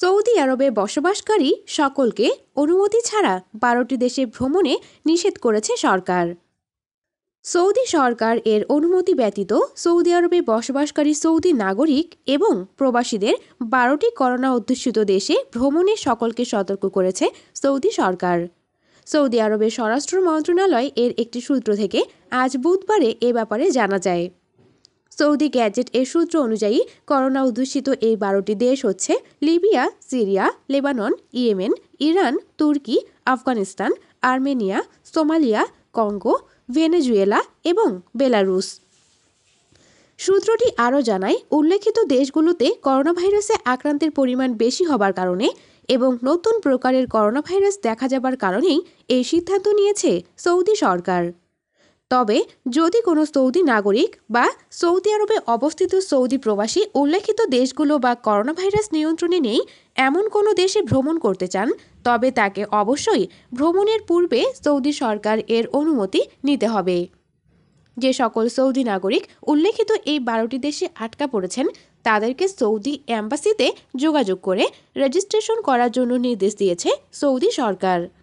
Saudi আরবে বসবাসকারী সকলকে অনুমতি ছাড়া বারোটি দেশে ভ্রমণে নিষেধ করেছে সরকার সৌদি সরকার এর অনুমতি ব্যতীত সৌদি আরবে বসবাসকারী সৌদি নাগরিক এবং প্রবাসীদের বারোটি করোনা অধ্যুষিত দেশে ভ্রমণে সকলকে সতর্ক করেছে সৌদি সরকার সৌদি আরবের স্বরাষ্ট্র মন্ত্রণালয় এর একটি সূত্র থেকে আজ বুধবারে এ ব্যাপারে জানা যায় সৌদি গ্যাজেট এর সূত্র অনুযায়ী করোনা অধ্যুষিত এই বারোটি দেশ হচ্ছে Libya Syria Lebanon Yemen Iran Turkey Afghanistan Armenia Somalia Congo Venezuela এবং বেলারুস সূত্রটি আরও জানায় উল্লেখিত দেশগুলোতে করোনাভাইরাসে আক্রান্তের পরিমাণ বেশি হবার কারণে এবং নতুন প্রকারের করোনাভাইরাস দেখা যাবার কারণেই এই সিদ্ধান্ত নিয়েছে সৌদি সরকার তবে যদি কোনো সৌদি নাগরিক বা সৌদি আরবে অবস্থিত সৌদি প্রবাসী উল্লেখিত দেশগুলো বা করোনা ভাইরাস নিয়ন্ত্রণে নেই এমন কোনো দেশে ভ্রমণ করতে চান তবে তাকে অবশ্যই ভ্রমণের পূর্বে সৌদি সরকার এর অনুমতি নিতে হবে যে সকল সৌদি নাগরিক উল্লেখিত এই বারোটি দেশে আটকা পড়েছেন তাদেরকে সৌদি অ্যাম্বাসিতে যোগাযোগ করে রেজিস্ট্রেশন করার জন্য নির্দেশ দিয়েছে সৌদি সরকার